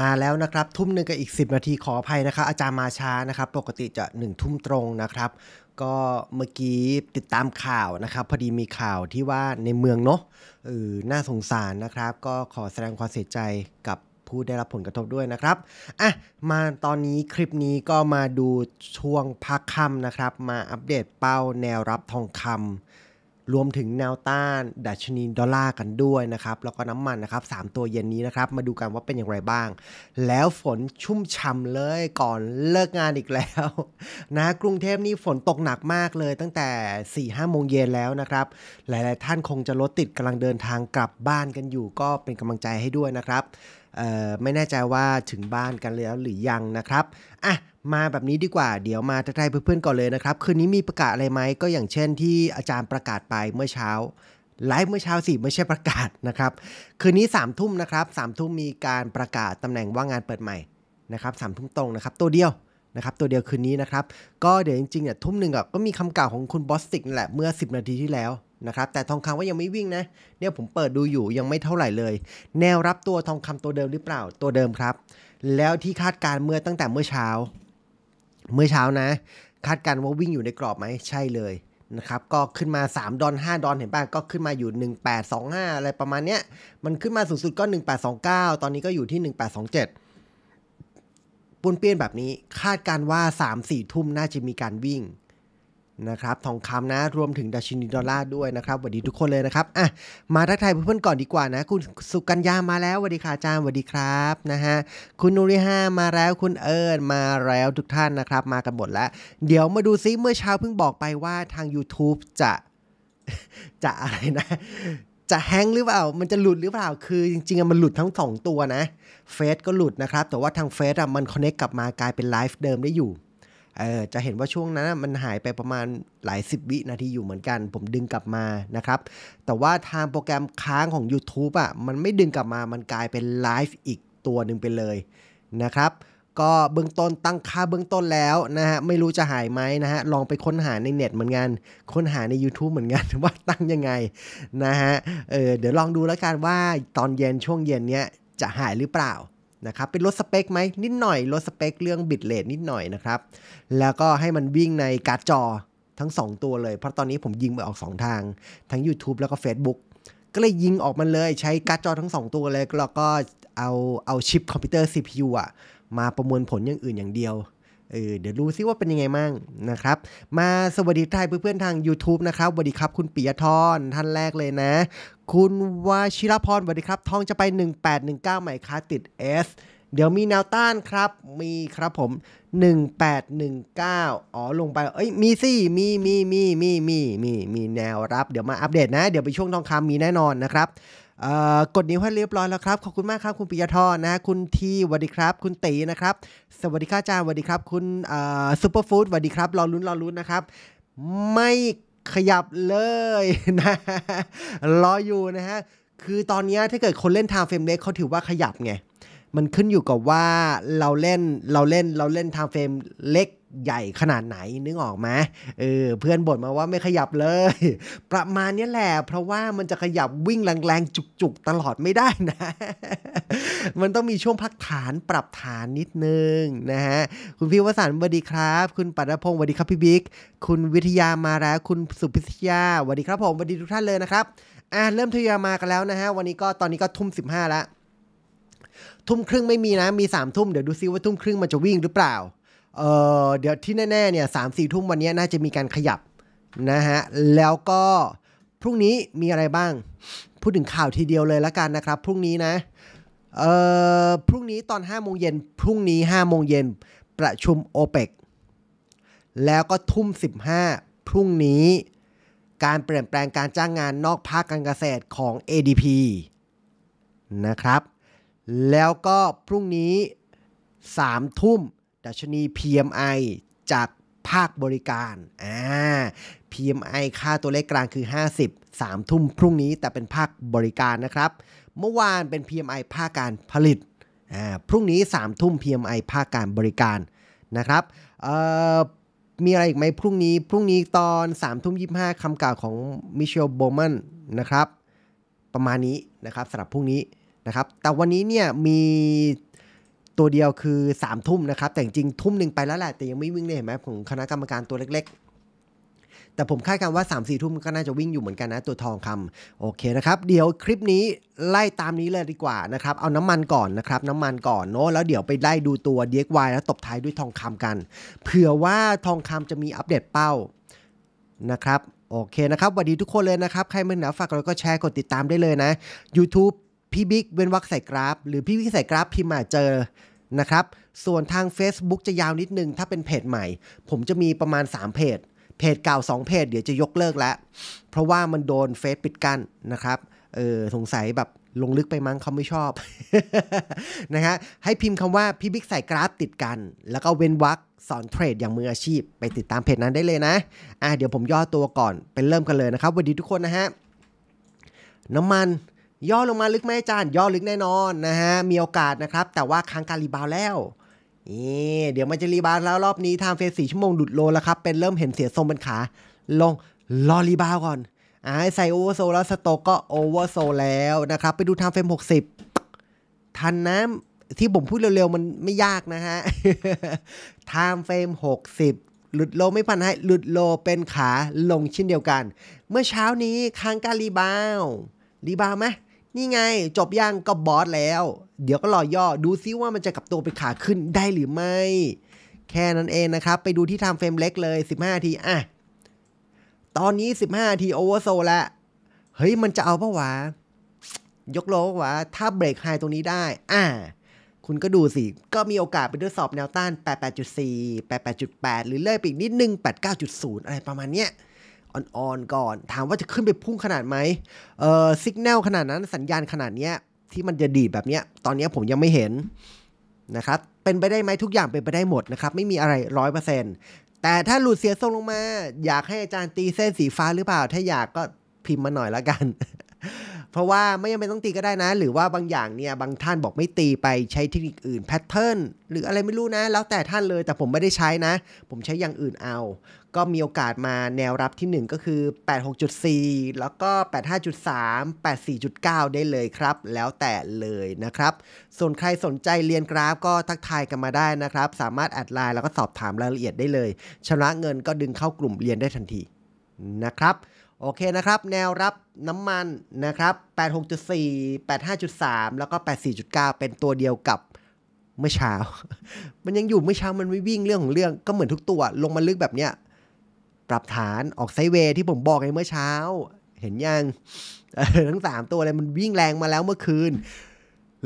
มาแล้วนะครับทุ่มหนึ่งกับอีก 10 นาทีขออภัยนะครับ อาจารย์มาช้านะครับปกติจะ1นึ่ทุ่มตรงนะครับ ก็เมื่อกี้ติดตามข่าวนะครับพอดีมีข่าวที่ว่าในเมืองเนาะเออน่าสงสารนะครับ ก็ขอแสดงความเสียใจกับผู้ได้รับผลกระทบด้วยนะครับอ่ะมาตอนนี้คลิปนี้ก็มาดูช่วงพักค่ำนะครับ มาอัปเดตเป้าแนวรับทองคำรวมถึงแนวต้านดัชนีดอลลาร์กันด้วยนะครับ แล้วก็น้ำมันนะครับ3ตัวเย็นนี้นะครับ มาดูกันว่าเป็นอย่างไรบ้าง แล้วฝนชุ่มฉ่าเลยก่อนเลิกงานอีกแล้ว นะกรุงเทพนี่ฝนตกหนักมากเลย ตั้งแต่4ี่ห้าโมงเย็นแล้วนะครับ หลาย ๆ ท่านคงจะรถติดกำลังเดินทางกลับบ้านกันอยู่ ก็เป็นกำลังใจให้ด้วยนะครับไม่แน่ใจว่าถึงบ้านกันแล้วหรือยังนะครับอ่ะมาแบบนี้ดีกว่า เดี๋ยวมาทักทายเพื่อนๆก่อนเลยนะครับคืนนี้มีประกาศอะไรไหมก็อย่างเช่น ที่อาจารย์ประกาศไปเมื่อเช้าไลฟ์เมื่อเช้าสิไม่ใช่ประกาศนะครับคืนนี้3ามทุ่มนะครับสามทุ่มมีการประกาศตำแหน่งว่างงานเปิดใหม่นะครับสามทุ่มตรงนะครับตัวเดียวนะครับตัวเดียวคืนนี้นะครับ ก็เดี๋ยวจริงๆเนี่ยทุ่มหนึ่งก็มีคำกล่าวของคุณบอสติกนั่นแหละเมื่อ 10 นาทีที่แล้วนะครับแต่ทองคำก็ยังไม่วิ่งนะเนี่ยผมเปิดดูอยู่ยังไม่เท่าไหร่เลย แนวรับตัวทองคำตัวเดิมหรือเปล่าตัวเดิมครับ แล้วที่คาดการเมื่อตั้งแต่เมื่อเช้า เมื่อเช้านะ คาดการว่าวิ่งอยู่ในกรอบไหมใช่เลยนะครับก็ขึ้นมา3ดอล5ดอลเห็นป่ะก็ขึ้นมาอยู่ 1825อะไรประมาณเนี้ยมันขึ้นมาสูงสุดก็ 1829ตอนนี้ก็อยู่ที่ 1827ปุ่นเปี้ยนแบบนี้คาดการว่า3-4ทุ่มน่าจะมีการวิ่งนะครับทองคำนะรวมถึงดัชนีดอลลาร์ด้วยนะครับสวัสดีทุกคนเลยนะครับ อ่ะ มาทักทายเพื่อนๆก่อนดีกว่านะ คุณสุกัญญามาแล้วสวัสดีค่ะอาจารย์สวัสดีครับ นะฮะ คุณนุริห้ามาแล้วคุณเอิร์นมาแล้วทุกท่านนะครับ มากันหมดแล้ว เดี๋ยวมาดูซิ เมื่อเช้าเพิ่งบอกไปว่าทาง YouTube จะจะอะไรนะ จะแฮงหรือเปล่ามันจะหลุดหรือเปล่าคือ จริง ๆมันหลุดทั้ง2ตัวนะเฟซก็หลุดนะครับแต่ว่าทางเฟซมันคอนเน็กกลับมากลายเป็นไลฟ์เดิมได้อยู่เออจะเห็นว่าช่วงนั้นมันหายไปประมาณหลายสิบวินาทีอยู่เหมือนกัน ผมดึงกลับมานะครับแต่ว่าทางโปรแกรมค้างของ YouTube อ่ะมันไม่ดึงกลับมามันกลายเป็นไลฟ์อีกตัวหนึ่งไปเลยนะครับก็เบื้องต้นตั้งค่าเบื้องต้นแล้วนะฮะไม่รู้จะหายไหมนะฮะลองไปค้นหาในเน็ตเหมือนกันค้นหาใน YouTube เหมือนกันว่าตั้งยังไงนะฮะเออเดี๋ยวลองดูแล้วกันว่าตอนเย็นช่วงเย็นเนี้ยจะหายหรือเปล่านะครับ เป็นลดสเปคไหม นิดหน่อย ลดสเปคเรื่องบิตเลทนิดหน่อยนะครับ แล้วก็ให้มันวิ่งในการ์ดจอทั้ง 2 ตัวเลย เพราะตอนนี้ผมยิงไปออก 2 ทาง ทั้ง YouTube แล้วก็ Facebook ก็เลยยิงออกมันเลย ใช้การ์ดจอทั้ง 2 ตัวเลย แล้วก็เอาเอาชิปคอมพิวเตอร์ CPU อะมาประมวลผลอย่างอื่นอย่างเดียวเออเดี๋ยวรู้ซิว่าเป็นยังไงมั่งนะครับมาสวัสดีทายเพื่อนๆ ทาง YouTube นะครับสวัสดีครับคุณปิยทรท่านแรกเลยนะ คุณวชิรพรสวัสดีครับทองจะไป 1819 ใหม่ค้าติด S เดี๋ยวมีแนวต้านครับมีครับผม 1819 อ๋อลงไป เอ้ยมีสิมีมีมีมีมีมีมีแนวรับ เดี๋ยวมาอัปเดตนะ เดี๋ยวไปช่วงทองคำมีแน่นอนนะครับกดนิ้วให้เรียบร้อยแล้วครับ ขอบคุณมากครับคุณปิยทรนะคุณทีสวัสดีครับคุณตีนะครับ สวัสดีค่ะาจารย์สวัสดีครับ คุณซูเปอร์ฟู้ดสวัสดีครับรอลุ้นรอลุ้นนะครับ ไม่ขยับเลยนะรออยู่นะฮะคือตอนนี้ถ้าเกิดคนเล่นทางเฟรมเล็กเขาถือว่าขยับไงมันขึ้นอยู่กับว่าเราเล่นเราเล่นเราเล่นทางเฟรมเล็กใหญ่ขนาดไหนนึกออกไหมเออเพื่อนบ่นมาว่าไม่ขยับเลยประมาณนี้แหละเพราะว่ามันจะขยับวิ่งแรงๆจุกๆตลอดไม่ได้นะ มันต้องมีช่วงพักฐานปรับฐานนิดนึงนะฮะคุณพี่วสันต์สวัสดีครับ คุณปัตพงศ์สวัสดีครับพี่บิ๊กคุณวิทยามาแล้ว คุณสุพิชยาสวัสดีครับผมสวัสดีทุกท่านเลยนะครับ อ่าเริ่มทยอยมากันแล้วนะฮะวันนี้ก็ตอนนี้ก็ทุ่ม้าแล้วทุ่มครึ่งไม่มีนะมีสามทุ่มเดี๋ยวดูซิว่าทุ่มครึ่งมันจะวิ่งหรือเปล่าเดี๋ยวที่แน่ๆเนี่ยสามสี่ทุ่มวันนี้น่าจะมีการขยับนะฮะแล้วก็ พรุ่งนี้มีอะไรบ้างพูดถึงข่าวทีเดียวเลยละกันนะครับ พรุ่งนี้นะเอ่อพรุ่งนี้ตอน5โมงเย็นพรุ่งนี้5โมงเย็นประชุมโอเปกแล้วก็ทุ่ม 15 พรุ่งนี้การเปลี่ยนแปลงการจ้างงานนอกภาคการเกษตรของ ADP นะครับแล้วก็พรุ่งนี้3ทุ่มดัชนี PMI จากภาคบริการ อ่า PMI ค่าตัวเลขกลางคือ 50 3ทุ่มพรุ่งนี้แต่เป็นภาคบริการนะครับ เมื่อวานเป็น PMI ภาคการผลิต อ่าพรุ่งนี้ 3ทุ่ม PMI ภาคการบริการนะครับ เอ่อ มีอะไรอีกไหมพรุ่งนี้พรุ่งนี้ตอน 3 ทุ่ม 25คำกล่าวของมิเชลโบมันนะครับประมาณนี้นะครับสำหรับพรุ่งนี้นะครับแต่วันนี้เนี่ยมีตัวเดียวคือ3ามทุ่มนะครับแต่จริงทุ่มหนึ่งไปแล้วแหละ แต่ยังไม่วิ่งเลยเห็นไหมของคณะกรรมการตัวเล็กๆ แต่ผมคาดการว่า3ามสี่ทุ่มก็น่าจะวิ่งอยู่เหมือนกันนะ ตัวทองคำโอเคนะครับเดี๋ยวคลิปนี้ไล่ตามนี้เลยดีกว่านะครับเอาน้ำมันก่อนนะครับน้ำมันก่อนเนาะแล้วเดี๋ยวไปไล่ดูตัวเดกวายแล้วตบท้ายด้วยทองคำกัน เผื่อว่าทองคำจะมีอัปเดตเป้านะครับโอเคนะครับสวัสดีทุกคนเลยนะครับใครมึงหนาฝากก็แชร์กดติดตามได้เลยนะ YouTube พี่บิ๊กเว้นวักใส่กราฟ หรือพี่บิ๊กใส่กราฟ พิมพ์มาเจอนะครับ ส่วนทาง Facebook จะยาวนิดนึง ถ้าเป็นเพจใหม่ ผมจะมีประมาณ3เพจ เพจเก่า 2 เพจเดี๋ยวจะยกเลิกแล้ว เพราะว่ามันโดนเฟซปิดกั้นนะครับเออสงสัยแบบลงลึกไปมั้งเขาไม่ชอบนะฮะให้พิมพ์คำว่าพี่บิ๊กใส่กราฟติดกัน แล้วก็เว้นวักสอนเทรดอย่างมืออาชีพ ไปติดตามเพจนั้นได้เลยนะอ่ะเดี๋ยวผมย่อตัวก่อนเป็นเริ่มกันเลยนะครับวันดีทุกคนนะฮะน้ำมันย่อลงมาลึกไหมอาจารย์ย่อลึกแน่นอนนะฮะ มีโอกาสนะครับ แต่ว่าค้างการรีบาวแล้วนี่เดี๋ยวมันจะรีบาวแล้วรอบนี้ทางเฟสสี่ชั่วโมงดุดโลแล้วครับ เป็นเริ่มเห็นเสียทรงเป็นขา ลงรอรีบาวก่อนอ่าใส่โอเวอร์โซแล้วส็อกก็โอเวอร์โซแล้วนะครับ ไปดูทางเฟรม60 ทันนะที่ผมพูดเร็วๆ มันไม่ยากนะฮะไทม์เฟรม60หลุดโลไม่พันให้หลุดโลเป็นขาลงเช่นเดียวกัน เมื่อเช้านี้ค้างการรีบาวรีบาวไหมนี่ไง จบย่างก็บอสแล้ว เดี๋ยวก็รอย่อดูซิว่ามันจะกลับตัวไปขาขึ้นได้หรือไม่ แค่นั้นเองนะครับ ไปดูที่ทำเฟรมเล็กเลย 15 ที อ่ะ ตอนนี้ 15 ทีโอเวอร์โซละเฮ้ยมันจะเอาปะวะยกโลกวะถ้าเบรกไฮตรงนี้ได้ อ่ะคุณก็ดูสิ ก็มีโอกาสไปทดสอบแนวต้าน88.4 88.8 หรือเลื่อยไปอีกนิดนึง 89.0 อะไรประมาณเนี้ยอ่อนๆก่อน ถามว่าจะขึ้นไปพุ่งขนาดไหมเอ่อสัญญาณขนาดนั้นสัญญาณขนาดเนี้ยที่มันจะดีแบบเนี้ยตอนนี้ผมยังไม่เห็นนะครับ เป็นไปได้ไหมทุกอย่างเป็นไปได้หมดนะครับ ไม่มีอะไรร้อยเปอร์เซ็นต์แต่ถ้าหลุดเสียทรงลงมา อยากให้อาจารย์ตีเส้นสีฟ้าหรือเปล่า ถ้าอยากก็พิมพ์มาหน่อยละกันเพราะว่าไม่จำเป็นต้องตีก็ได้นะ หรือว่าบางอย่างเนี่ย บางท่านบอกไม่ตีไปใช้เทคนิคอื่นแพทเทิร์นหรืออะไรไม่รู้นะ แล้วแต่ท่านเลยแต่ผมไม่ได้ใช้นะ ผมใช้อย่างอื่นเอา ก็มีโอกาสมาแนวรับที่ 1 ก็คือ 86.4 แล้วก็ 85.3 84.9 ได้เลยครับ แล้วแต่เลยนะครับ ส่วนใครสนใจเรียนกราฟก็ทักทายกันมาได้นะครับ สามารถแอดไลน์แล้วก็สอบถามรายละเอียดได้เลยชำระเงินก็ดึงเข้ากลุ่มเรียนได้ทันทีนะครับโอเคนะครับ แนวรับน้ำมันนะครับ86.4 85.3แล้วก็84.9เป็นตัวเดียวกับเมื่อเช้า มันยังอยู่เมื่อเช้ามันไม่วิ่งเรื่องของเรื่องก็เหมือนทุกตัว ลงมาลึกแบบเนี้ยปรับฐานออกไซเวที่ผมบอกในเมื่อเช้า เห็นยังทั้ง3ตัวเลยมันวิ่งแรงมาแล้วเมื่อคืน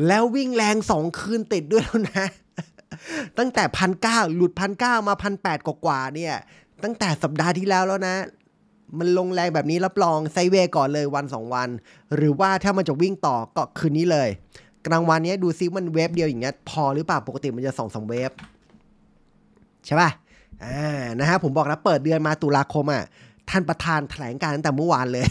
แล้ววิ่งแรงสองคืนติดด้วยแล้วนะ ตั้งแต่พันเก้าหลุดพันเก้ามาพันแปดกว่าเนี่ย ตั้งแต่สัปดาห์ที่แล้วแล้วนะมันลงแรงแบบนี้รับรองไซเวก่อนเลยวัน 2 วัน หรือว่าถ้ามันจะวิ่งต่อก็คืนนี้เลย กลางวันนี้ดูซิมันเวฟเดียวอย่างเงี้ยพอหรือเปล่าปกติมันจะสองสองเวฟใช่ป่ะอ่านะฮะผมบอกแล้วเปิดเดือนมาตุลาคมอ่ะท่านประธานแถลงการตั้งแต่เมื่อวานเลย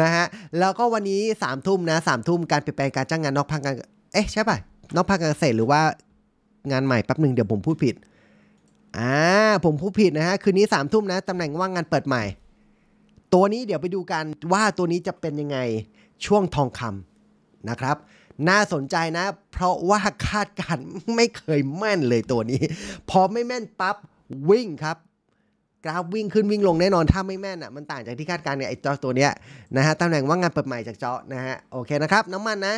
นะฮะแล้วก็วันนี้สามทุ่มนะสามทุ่มการเปลี่ยนแปลงการจ้างงานนอกภาคการเอ๊ะใช่ป่ะนอกภาคการเกษตรหรือว่างานใหม่แป๊บหนึ่งเดี๋ยวผมพูดผิดอ่าผมพูดผิดนะฮะคืนนี้สามทุ่มนะตำแหน่งว่างงานเปิดใหม่ ตัวนี้เดี๋ยวไปดูกันว่าตัวนี้จะเป็นยังไงช่วงทองคำนะครับ น่าสนใจนะ เพราะว่าคาดการไม่เคยแม่นเลยตัวนี้ พอไม่แม่นปั๊บวิ่งครับ กราฟวิ่งขึ้นวิ่งลงแน่นอนถ้าไม่แม่นอ่ะมันต่างจากที่คาดการณ์เนี่ยไอ้จอตัวเนี้ยนะฮะตำแหน่งว่างงานเปิดใหม่จากจอนะฮะโอเคนะครับน้ำมันนะ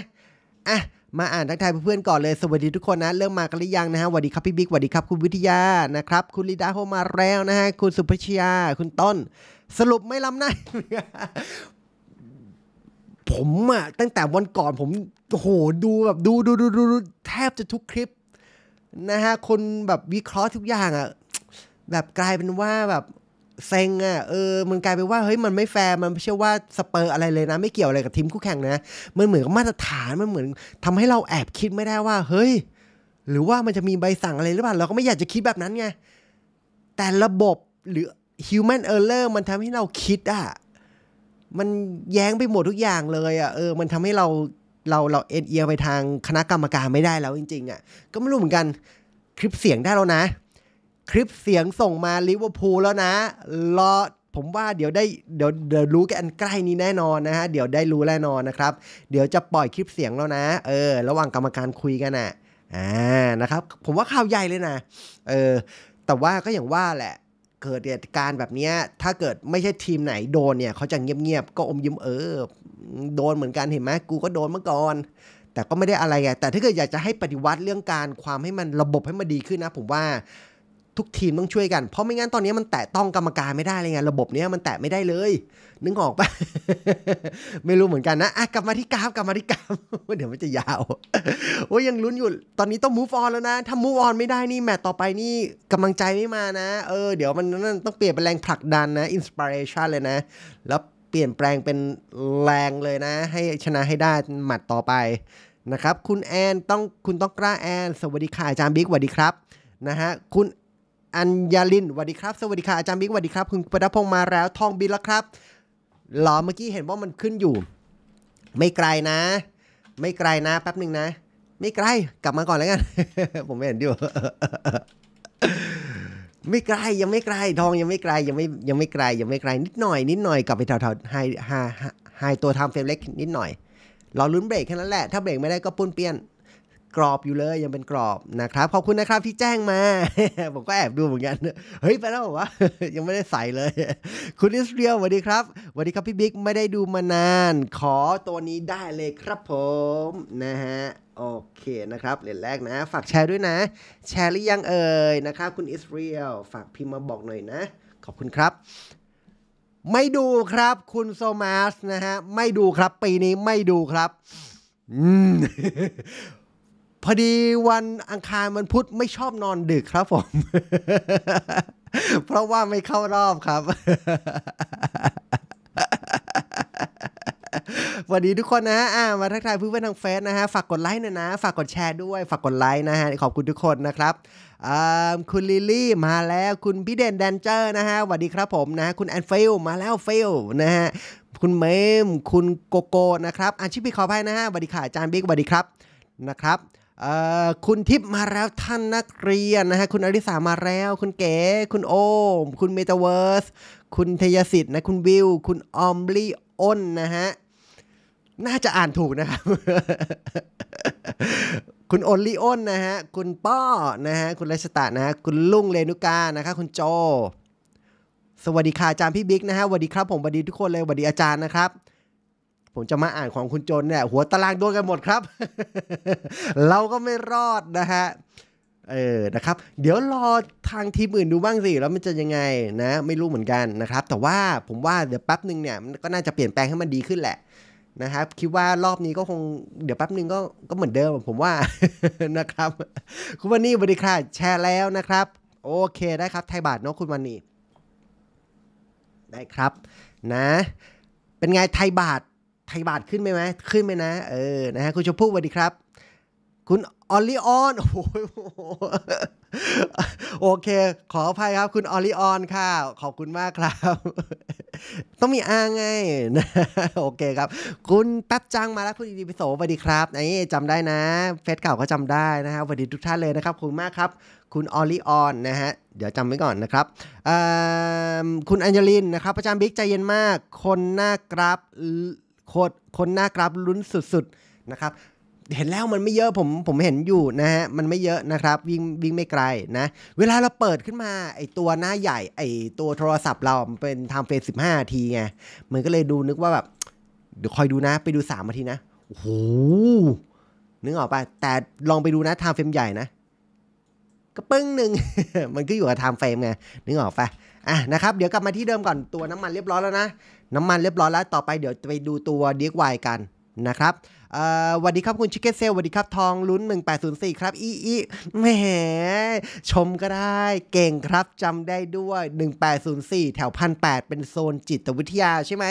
อ่ะมาอ่านทักทายเพื่อนๆก่อนเลยสวัสดีทุกคนนะเริ่มมากันหรือยังนะฮะสวัสดี ครับพี่บิ๊กสวัสดีครับคุณวิทยานะครับ คุณลิดาโฮมาแล้วนะฮะคุณสุภชยาคุณต้น สรุปไม่ล้ำหน้าผมอะตั้งแต่วันก่อนผมโหดูแบบดูดูดูดู แทบจะทุกคลิปนะฮะ คนแบบวิเคราะห์ทุกอย่างอะแบบกลายเป็นว่าแบบเซ็งอ่ะเออมันกลายเป็นว่าเฮ้ยมันไม่แฟร์ มันไม่เช่ว่าสเปอร์อะไรเลยนะ ไม่เกี่ยวอะไรกับทีมคู่แข่งนะมันเหมือนมาตรฐานมันเหมือน ทำให้เราแอบคิดไม่ได้ว่า เฮ้ย หรือว่ามันจะมีใบสั่งอะไรหรือเปล่า เราก็ไม่อยากจะคิดแบบนั้นไงแต่ระบบหรือ human error มันทำให้เราคิดอ่ะมันแย้งไปหมดทุกอย่างเลยอ่ะเออมันทำให้เราเราเราเอ็นเอีย์ไปทางคณะกรรมการไม่ได้แล้วจริงๆอ่ะก็ไม่รู้เหมือนกันคลิปเสียงได้แล้วนะคลิปเสียงส่งมาลิเวอร์พูลแล้วนะรอผมว่าเดี๋ยวได้เดี๋ยวเดี๋ยวรู้กันใกล้นี้แน่นอนนะฮะเดี๋ยวได้รู้แน่นอนนะครับ เดี๋ยวจะปล่อยคลิปเสียงแล้วนะเออระหว่างกรรมการคุยกันอ่ะอ่านะครับ ผมว่าข่าวใหญ่เลยนะเออแต่ว่าก็อย่างว่าแหละเกิดเหตุการณ์แบบนี้ ถ้าเกิดไม่ใช่ทีมไหนโดนเนี่ยเขาจะเงียบๆ ก็อมยิ้มเออโดนเหมือนกันเห็นไหมกูก็โดนเมื่อก่อน แต่ก็ไม่ได้อะไรไงแต่ถ้าเกิดอยากจะให้ปฏิวัติเรื่องการความให้มันระบบให้มันดีขึ้นนะ ผมว่าทุกทีมต้องช่วยกัน เพราะไม่งั้นตอนนี้มันแตะต้องกรรมการไม่ได้เลยไงระบบเนี้ยมันแตะไม่ได้เลย นึกออกปะไม่รู้เหมือนกันนะอ่ะ กลับมาที่กราฟกลับมาที่กราฟเดี๋ยวมันจะยาวโอ้ยังลุ้นอยู่ตอนนี้ต้อง move on แล้วนะถ้า move on ไม่ได้นี่แมตต์ต่อไปนี่กำลังใจไม่มานะเออเดี๋ยวมันนั่นต้องเปลี่ยนเป็นแรงผลักดันนะ inspiration เลยนะ แล้วเปลี่ยนแปลงเป็นแรงเลยนะ ให้ชนะให้ได้หมัดต่อไปนะครับคุณแอนต้องคุณต้องกล้าแอน สวัสดีค่ะอาจารย์บิ๊กสวัสดีครับนะฮะคุณอัญญาลินสวัสดีครับ สวัสดีค่ะอาจารย์บิ๊กสวัสดีครับคุณประดพงษ์มาแล้ว ทองบินแล้วครับหรอเมื่อกี้เห็นว่ามันขึ้นอยู่ ไม่ไกลนะ ไม่ไกลนะ แป๊บหนึ่งนะ ไม่ไกล กลับมาก่อนแล้วกัน ผมไม่เห็นดิวไม่ไกล ยังไม่ไกล ทองยังไม่ไกล ยังไม่ ยังไม่ไกล ยังไม่ไกลนิดหน่อยนิดหน่อย กลับไปแถวๆไฮไฮไฮตัวทำเฟรมเล็ก นิดหน่อยเราลุ้นเบรกแค่นั้นแหละ ถ้าเบรกไม่ได้ก็ปุ้นเปี้ยนกรอบอยู่เลยยังเป็นกรอบนะครับขอบคุณนะครับที่แจ้งมาผมก็แอบดูเหมือนกันเฮ้ยไปแล้ววะยังไม่ได้ใส่เลยคุณอิสเรียลสวัสดีครับสวัสดีครับพี่บิ๊กไม่ได้ดูมานาน ขอตัวนี้ได้เลยครับ ผมนะฮะโอเคนะครับเหรียญแรกนะ ฝากแชร์ด้วยนะ แชร์หรือยังเอ่ยนะครับคุณอิสเรียลฝากพิมพ์มาบอกหน่อยนะขอบคุณครับ ไม่ดูครับ คุณโซมาสนะฮะไม่ดูครับปีนี้ไม่ดูครับ อืมพอดีวันอังคารมันพุธไม่ชอบนอนดึกครับผม เพราะว่าไม่เข้ารอบครับสวัสดีทุกคนนะฮะมาทักทายเพื่อนๆทางเฟซนะฮะ ฝากกดไลค์นะนะ ฝากกดแชร์ด้วย ฝากกดไลค์นะฮะ ขอบคุณทุกคนนะครับ คุณลิลี่มาแล้ว คุณพี่เด่นแดนเจอร์นะฮะสวัสดีครับผมนะ คุณแอนเฟลมาแล้วเฟลนะฮะ คุณเมม คุณโกโก้นะครับอาชีพพี่ขอไปนะฮะสวัสดีค่ะอาจารย์บิ๊กสวัสดีครับนะครับคุณทิพย์มาแล้วท่านนักเรียนนะฮะคุณอริสามาแล้ว คุณเก๋ คุณโอม คุณเมตาเวิร์สคุณเทยสิทธิ์นะคุณวิว คุณออมลี่อ้นนะฮะน่าจะอ่านถูกนะครับ คุณโอลี่อ้นนะฮะคุณป้อนะฮะคุณรัชตะนะ คุณลุงเลนุกานะครับคุณโจ สวัสดีค่ะอาจารย์พี่บิ๊กนะฮะสวัสดีครับผมสวัสดีทุกคนเลยสวัสดีอาจารย์นะครับผมจะมาอ่านของคุณจนเนี่ยหัวตารางโดนกันหมดครับ เราก็ไม่รอดนะฮะ เออนะครับ เดี๋ยวรอทางทีมอื่นดูบ้างสิแล้วมันจะยังไงนะ ไม่รู้เหมือนกันนะครับ แต่ว่าผมว่าเดี๋ยวแป๊บหนึ่งเนี่ยมันก็น่าจะเปลี่ยนแปลงให้มันดีขึ้นแหละนะครับ คิดว่ารอบนี้ก็คงเดี๋ยวแป๊บหนึ่งก็ก็เหมือนเดิมผมว่านะครับ คุณวันนี้บริการแชร์แล้วนะครับ โอเคได้ครับไทยบาทเนาะคุณวันนี้ได้ครับนะ เป็นไงไทยบาทไทยบาทขึ้นไหมไหมขึ้นไหมนะเออนะฮะคุณชมพู่สวัสดีครับ คุณออลลีออนโอ้โหโอเค ขออภัยครับ คุณออลิออนค่ะ ขอบคุณมากครับ ต้องมีอ้างไงนะโอเคครับ คุณตั๊บจังมาแล้วคุณดีพิโสสวัสดีครับไอ้จำได้นะ เฟซเก่าก็จำได้นะฮะสวัสดีทุกท่านเลยนะครับขอบคุณมากครับ คุณออลิออน นะฮะเดี๋ยวจำไว้ก่อนนะครับคุณอัญญลินนะครับประจาบิ๊กใจเย็นมาก คนหน้ากราฟคตรคนหน้ากราฟลุ้นสุดๆนะครับ เห็นแล้วมันไม่เยอะผมผมเห็นอยู่นะฮะ มันไม่เยอะนะครับ วิ่งวิ่งไม่ไกลนะ เวลาเราเปิดขึ้นมาไอตัวหน้าใหญ่ไอตัวโทรศัพท์เราเป็นไทม์เฟรมสิบห้าทีไงมันก็เลยดูนึกว่าแบบ เดี๋ยวคอยดูนะ ไปดูสามนาทีนะโอ้โหนึกออกปะแต่ลองไปดูนะไทม์เฟรมใหญ่นะกระปึ้งหนึ่งมันก็อยู่กับไทม์เฟรมไงนึกออกปะอ่ะนะครับเดี๋ยวกลับมาที่เดิมก่อนตัวน้ำมันเรียบร้อยแล้วนะ น้ำมันเรียบร้อยแล้วต่อไปเดี๋ยวไปดูตัวดีกวายกัน นะครับสวัสดีครับคุณชิคเก้เซลสวัสดีครับทองลุ้น 1804 ครับอีอีแหมชมก็ได้เก่งครับจำได้ด้วย 1804 แถวพันแเป็นโซนจิตวิทยาใช่ไหม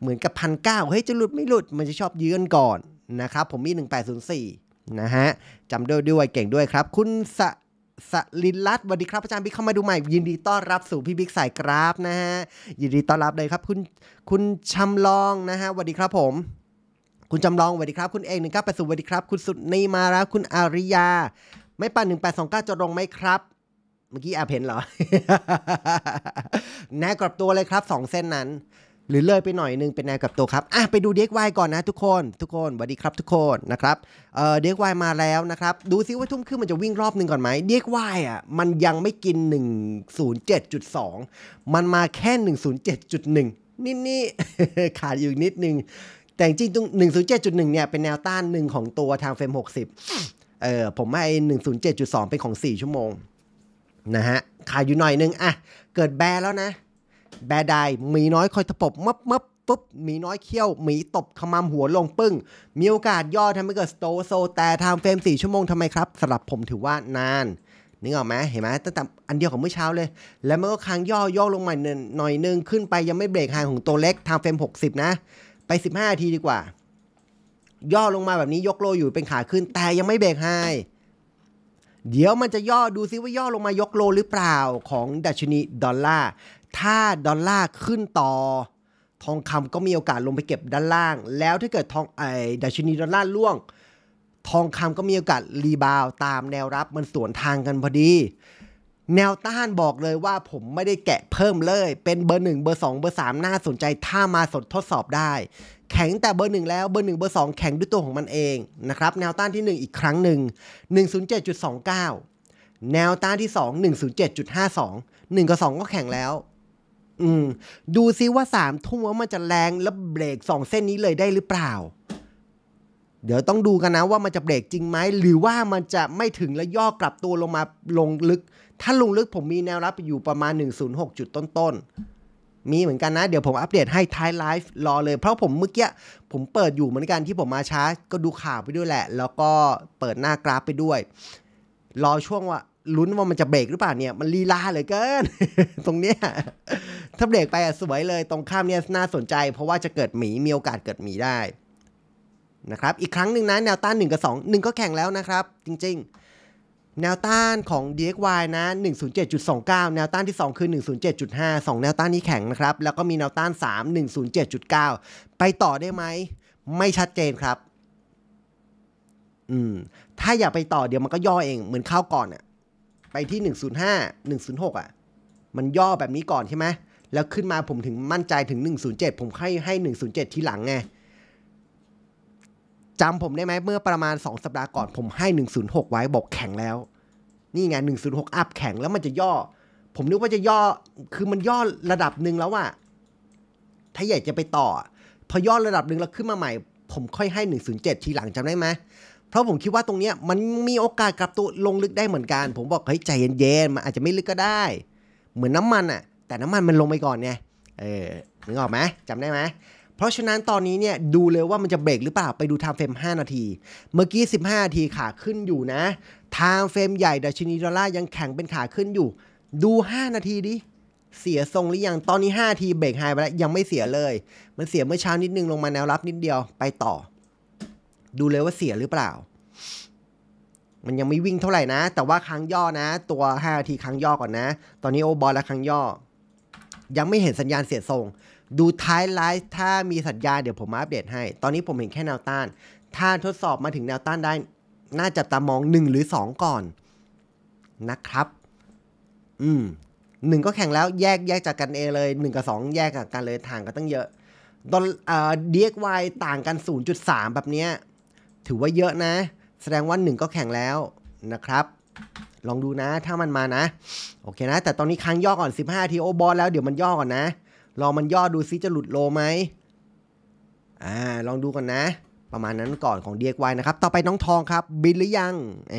เหมือนกับพันเก้าเฮ้ย จะหลุดไม่หลุดมันจะชอบยื้อกันก่อนนะครับผมมี 1804นะฮะจำได้ด้วยเก่งด้วยครับ คุณสสลินลัตสวัสดีครับอาจารย์บิ๊กเข้ามาดูใหม่ ยินดีต้อนรับสู่พี่บิ๊กสายกราฟนะฮะ ยินดีต้อนรับเลยครับคุณคุณชำลองนะฮะสวัสดีครับผม คุณจำลองสวัสดีครับ คุณเอกหนึ่งเก้าแปดู่สวัสดีครับ คุณสุดนีมาแล้ว คุณอาริยา ไม่ปั่นหนึ่งแปดสองเก้าจะลงไหมครับ เมื่อกี้อาเพนเหรอ แน่กลับตัวเลยครับสองเส้นนั้นหรือเลยไปหน่อยนึง เป็นแนวกับตัวครับ อ่ะ ไปดูเด็กวายก่อนนะทุกคนทุกคนสวัสดีครับทุกคนนะครับเด็กวายมาแล้วนะครับ ดูซิว่าทุ่มขึ้นมันจะวิ่งรอบหนึ่งก่อนไหมเด็กวายอ่ะมันยังไม่กิน 107.2 มันมาแค่ 107.1นี่นี่ขาดอยู่นิดนึงแต่จริงตรง107.1 เนี่ย เป็นแนวต้านหนึ่งของตัวทางเฟรม 60เออผมให้107.2เป็นของ4ชั่วโมงนะฮะขาดอยู่หน่อยนึงอ่ะเกิดแบแล้วนะแบดายมีน้อยคอยตะปบมับมับปุ๊บมีน้อยเขี้ยวหมีตบขมำหัวลงปึ้ง มีโอกาสย่อทำให้เกิดสโตโซ แต่ทำเฟรมสี่ชั่วโมงทำไมครับสำหรับผมถือว่านาน นึกออกไหมเห็นไหมตั้งแต่อันเดียวของเมื่อเช้าเลย แล้วมันก็ค้างย่อย่อลงมาหน่อยนึง ขึ้นไปยังไม่เบรกห่างของตัวเล็กทำเฟรม 60 นะ ไป 15นาทีดีกว่า ย่อลงมาแบบนี้ยกโลอยู่เป็นขาขึ้นแต่ยังไม่เบรกไฮเดี๋ยวมันจะย่อดูซิว่าย่อลงมายกโลหรือเปล่าของดัชนีดอลลาร์ถ้าดอลลาร์ขึ้นต่อ ทองคำก็มีโอกาสลงไปเก็บด้านล่าง แล้วถ้าเกิดทองไอ้ดัชนีดอลลาร์ล่วง ทองคำก็มีโอกาสรีบาวตามแนวรับมันสวนทางกันพอดี แนวต้านบอกเลยว่าผมไม่ได้แกะเพิ่มเลย เป็นเบอร์หนึ่งเบอร์สองเบอร์สามน่าสนใจถ้ามาสดทดสอบได้ แข็งแต่เบอร์หนึ่งแล้วเบอร์หนึ่งเบอร์สองแข็งด้วยตัวของมันเองนะครับแนวต้านที่หนึ่งอีกครั้งหนึ่ง107.29 แนวต้านที่ 2 107.52 1กับ2ก็แข็งแล้วอืม ดูซิว่าสามทุ่มว่ามันจะแรง แล้วเบรกสองเส้นนี้เลยได้หรือเปล่า เดี๋ยวต้องดูกันนะ ว่ามันจะเบรกจริงไหม หรือว่ามันจะไม่ถึงแล้วย่อกลับตัวลงมาลงลึก ถ้าลงลึกผมมีแนวรับอยู่ประมาณ 106 จุดต้นๆมีเหมือนกันนะ เดี๋ยวผมอัปเดตให้ท้ายไลฟ์รอเลย เพราะผมเมื่อกี้ผมเปิดอยู่เหมือนกันที่ผมมาช้าก็ดูข่าวไปด้วยแหละ แล้วก็เปิดหน้ากราฟไปด้วย รอช่วงว่าลุ้นว่ามันจะเบรกหรือเปล่าเนี่ย มันลีลาเหลือเกินตรงเนี้ยถ้าเบรกไปอ่ะ สวยเลยตรงข้ามเนี่ยน่าสนใจเพราะว่าจะเกิดหมีมีโอกาสเกิดหมีได้นะครับอีกครั้งหนึ่งนะ แนวต้าน 1 กับ 2 1 ก็แข่งแล้วนะครับ จริงๆ แนวต้านของ DXY นะ 107.29 แนวต้านที่ 2 คือ 107.5 2 แนวต้านนี้แข่งนะครับ แล้วก็มีแนวต้าน3 107.9 ไปต่อได้ไหมไม่ชัดเจนครับ อืมถ้าอยากไปต่อเดี๋ยวมันก็ย่อเองเหมือนข้าวก่อนอะไปที่ 105 106 อ่ะ มันย่อแบบนี้ก่อนใช่ไหมแล้วขึ้นมาผมถึงมั่นใจถึง 107 ผมให้ให้ 107 ทีหลังไงจำผมได้ไหม เมื่อประมาณ 2 สัปดาห์ก่อนผมให้ 106 ไว้บอกแข็งแล้ว นี่ไง 106 อัพแข็งแล้วมันจะย่อ ผมนึกว่าจะย่อ คือมันย่อระดับหนึ่งแล้วอะถ้าใหญ่จะไปต่อ พอย่อระดับหนึ่งแล้วขึ้นมาใหม่ ผมค่อยให้ 107 ทีหลังจำได้ไหมเพราะผมคิดว่าตรงเนี้ยมันมีโอกาสกลับตัวลงลึกได้เหมือนกัน ผมบอกเฮ้ยใจเย็นๆมันอาจจะไม่ลึกก็ได้ เหมือนน้ามันอ่ะแต่น้ำมันมันลงไปก่อนไงเออนึกออกไหมจำได้ไหม เพราะฉะนั้นตอนนี้เนี่ย ดูเลยว่ามันจะเบรกหรือเปล่าไปดูไทม์เฟรม5นาที เมื่อกี้ 15 นาทีขาขึ้นอยู่นะไทม์เฟรมใหญ่ดัชนีดอลลาร์ยังแข็งเป็นขาขึ้นอยู่ ดู 5 นาทีดิเสียทรงหรือยังตอนนี้5นาทีเบรกไฮไปแล้วยังไม่เสียเลยมันเสียเมื่อเช้านิดนึงลงมาแนวรับนิดเดียวไปต่อดูเลยว่าเสียหรือเปล่า มันยังไม่วิ่งเท่าไหร่นะ แต่ว่าครั้งย่อนะ ตัว5นาทีครั้งย่อก่อนนะ ตอนนี้โอบอลและครั้งย่อ ยังไม่เห็นสัญญาณเสียทรง ดูท้ายไลฟ์ถ้ามีสัญญาณเดี๋ยวผมอัปเดตให้ ตอนนี้ผมเห็นแค่แนวต้าน ถ้าทดสอบมาถึงแนวต้านได้ น่าจะตามอง 1 หรือ 2 ก่อนนะครับ อืมหนึ่งก็แข่งแล้วแยกแยกจากกันเองเลย 1 กับ 2 แยกกันเลย ทางกันตั้งเยอะดอนเอ่อ DXY ต่างกัน 0.3 แบบเนี้ยถือว่าเยอะนะ แสดงว่า1ก็แข่งแล้วนะครับ ลองดูนะถ้ามันมานะ โอเคนะ แต่ตอนนี้ค้างย่อก่อน 15 ที โอบอลแล้ว เดี๋ยวมันย่อก่อนนะลองมันย่อดูซิจะหลุดโลไหมอ่า ลองดูก่อนนะ ประมาณนั้นก่อนของเดียวายนะครับ ต่อไปน้องทองครับ บินหรือยัง เอ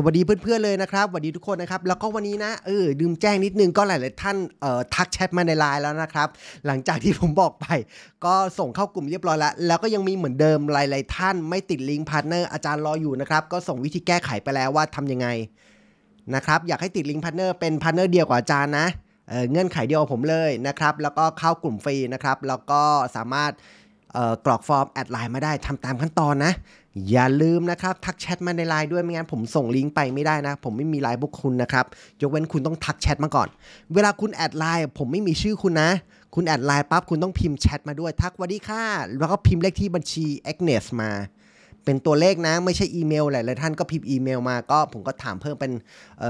สวัสดีเพื่อนๆเลยนะครับสวัสดีทุกคนนะครับแล้วก็วันนี้นะเออดืมแจ้งนิดนึงก็หลายๆ ท่านเอ่อทักแชทมาในไลน์แล้วนะครับหลังจากที่ผมบอกไป ก็ส่งเข้ากลุ่มเรียบร้อยแล้ว แล้วก็ยังมีเหมือนเดิมหลาย ๆ ท่านไม่ติดลิงก์พาร์ทเนอร์อาจารย์รออยู่นะครับก็ส่งวิธีแก้ไขไปแล้วว่าทํำยังไงนะครับอยากให้ติดลิงก์พาร์ทเนอร์เป็นพาร์ทเนอร์เดียวกับอาจารย์นะเเงื่อนไขเดียวผมเลยนะครับแล้วก็เข้ากลุ่มฟรีนะครับแล้วก็สามารถกรอกฟอร์มแอดไลน์มาได้ทำตามขั้นตอนนะ อย่าลืมนะครับทักแชทมาในไลน์ด้วยไม่งั้นผมส่งลิงก์ไปไม่ได้นะ ผมไม่มีไลน์พวกคุณนะครับ ยกเว้นคุณต้องทักแชทมาก่อน เวลาคุณแอดไลน์ผมไม่มีชื่อคุณนะ คุณแอดไลน์ปั๊บคุณต้องพิมพ์แชทมาด้วย ทักวันดีค่ะ แล้วก็พิมพ์เลขที่บัญชี Agnes มา เป็นตัวเลขนะไม่ใช่อีเมลหลายๆท่านก็พิมพ์อีเมลมาก็ผมก็ถามเพิ่มเป็นเ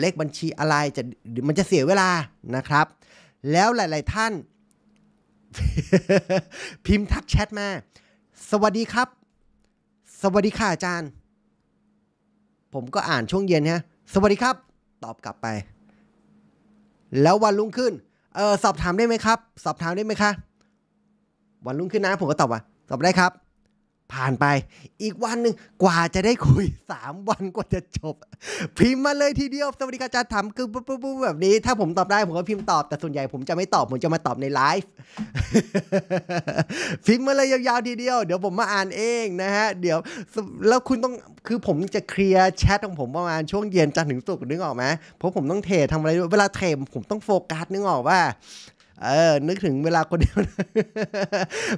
เลขบัญชีอะไรจะมันจะเสียเวลานะครับแล้วหลาย ๆท่านพิมพ์ทักแชทมาสวัสดีครับ สวัสดีค่ะอาจารย์ ผมก็อ่านช่วงเย็นฮะ สวัสดีครับ ตอบกลับไป แล้ววันรุ่งขึ้น เออสอบถามได้ไหมครับ สอบถามได้ไหมคะ วันรุ่งขึ้นนะ ผมก็ตอบว่าตอบได้ครับผ่านไปอีกวันหนึ่งกว่าจะได้คุย3วันกว่าจะจบ พิมพ์มาเลยทีเดียว สวัสดีอาจารย์ถามคือปุ๊บปุ๊บแบบนี้ถ้าผมตอบได้ผมก็พิมพ์ตอบ แต่ส่วนใหญ่ผมจะไม่ตอบ ผมจะมาตอบในไลฟ์พิมพ์มาเลยยาวๆทีเดียว เดี๋ยวผมมาอ่านเองนะฮะ เดี๋ยวแล้วคุณต้องคือผมจะเคลียร์แชทของผมประมาณช่วงเย็นจันทร์ถึงศุกร์นึกออกไหมเพราะผมต้องเทรดทำอะไรด้วยเวลาเทรดผมต้องโฟกัสนึกออกว่าเออ นึกถึงเวลาคนเดียว